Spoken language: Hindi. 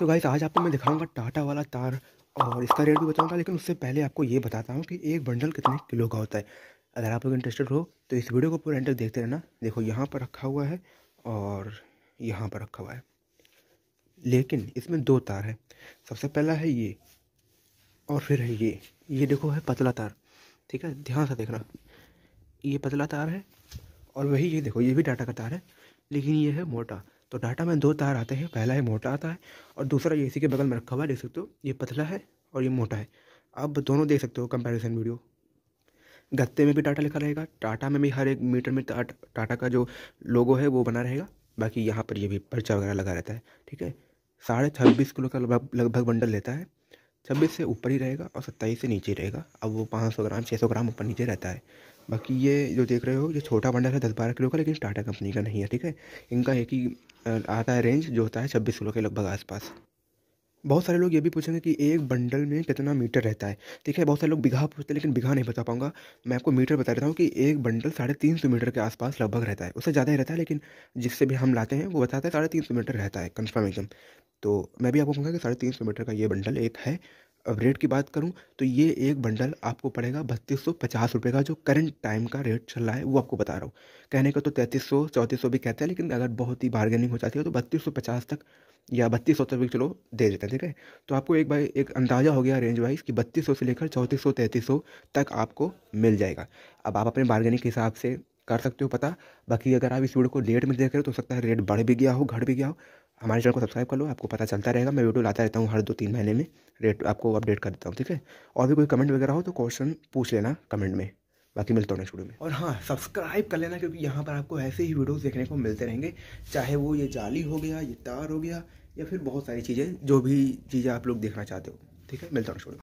तो गाइस आज आपको मैं दिखाऊंगा टाटा वाला तार और इसका रेट भी बताऊंगा लेकिन उससे पहले आपको ये बताता हूँ कि एक बंडल कितने किलो का होता है अगर आप लोग इंटरेस्टेड हो तो इस वीडियो को पूरा एंड देखते रहना देखो यहाँ पर रखा हुआ है और यहाँ पर रखा हुआ है लेकिन इसमें दो तार है सबसे पहला है ये और फिर है ये ये देखो है पतला तार ठीक है ध्यान से देखना ये पतला तार है और वही ये देखो ये भी डाटा का तार है लेकिन ये है मोटा तो डाटा में दो तार आते हैं पहला है मोटा आता है और दूसरा ये इसी के बगल में रखा हुआ है देख सकते हो ये पतला है और ये मोटा है आप दोनों देख सकते हो कंपैरिजन वीडियो गत्ते में भी टाटा लिखा रहेगा टाटा में भी हर एक मीटर में टाटा का जो लोगो है वो बना रहेगा बाकी यहाँ पर ये भी पर्चा वगैरह लगा रहता है ठीक है साढ़े छब्बीस किलो का लगभग बंडल लेता है छब्बीस से ऊपर ही रहेगा और सत्ताईस से नीचे ही रहेगा अब वो पाँच सौ ग्राम छः सौ ग्राम ऊपर नीचे रहता है बाकी ये जो देख रहे हो ये छोटा बंडल है दस बारह किलो का लेकिन टाटा कंपनी का नहीं है ठीक है इनका एक ही आता है रेंज जो होता है छब्बीस किलो के लगभग आसपास बहुत सारे लोग ये भी पूछेंगे कि एक बंडल में कितना मीटर रहता है ठीक है बहुत सारे लोग बिघा पूछते हैं लेकिन बिघा नहीं बता पाऊंगा मैं आपको मीटर बता देता हूँ कि एक बंडल साढ़े तीन सौ मीटर के आसपास लगभग रहता है उससे ज़्यादा ही रहता है लेकिन जिससे भी हम लाते हैं वो बताते हैं साढ़े तीन सौ मीटर रहता है कन्फर्म एकदम तो मैं भी आपको कहूँगा कि साढ़े तीन सौ मीटर का ये बंडल एक है अब रेट की बात करूँ तो ये एक बंडल आपको पड़ेगा बत्तीस सौ पचास रुपये का जो करंट टाइम का रेट चल रहा है वो आपको बता रहा हूँ कहने का तो तैंतीस सौ चौंतीस सौ भी कहते हैं लेकिन अगर बहुत ही बार्गेनिंग हो जाती है तो बत्तीस सौ पचास तक या बत्तीस सौ तक भी चलो दे देते हैं ठीक है तो आपको एक बाई एक अंदाज़ा हो गया रेंज वाइज कि बत्तीस सौ से लेकर चौंतीस सौ तैंतीस सौ तक आपको मिल जाएगा अब आप अपने बार्गेनिंग के हिसाब से कर सकते हो पता बाकी अगर आप इस वीडियो को लेट में देख रहे हो तो सकता है रेट बढ़ भी गया हो घट भी गया हो हमारे चैनल को सब्सक्राइब कर लो आपको पता चलता रहेगा मैं वीडियो लाता रहता हूँ हर दो तीन महीने में रेट आपको अपडेट कर देता हूँ ठीक है और भी कोई कमेंट वगैरह हो तो क्वेश्चन पूछ लेना कमेंट में बाकी मिलता हूँ नेक्स्ट वीडियो में और हाँ सब्सक्राइब कर लेना क्योंकि यहाँ पर आपको ऐसे ही वीडियोज़ देखने को मिलते रहेंगे चाहे वो ये जाली हो गया ये तार हो गया या फिर बहुत सारी चीज़ें जो भी चीज़ें आप लोग देखना चाहते हो ठीक है मिलता हूँ नेक्स्ट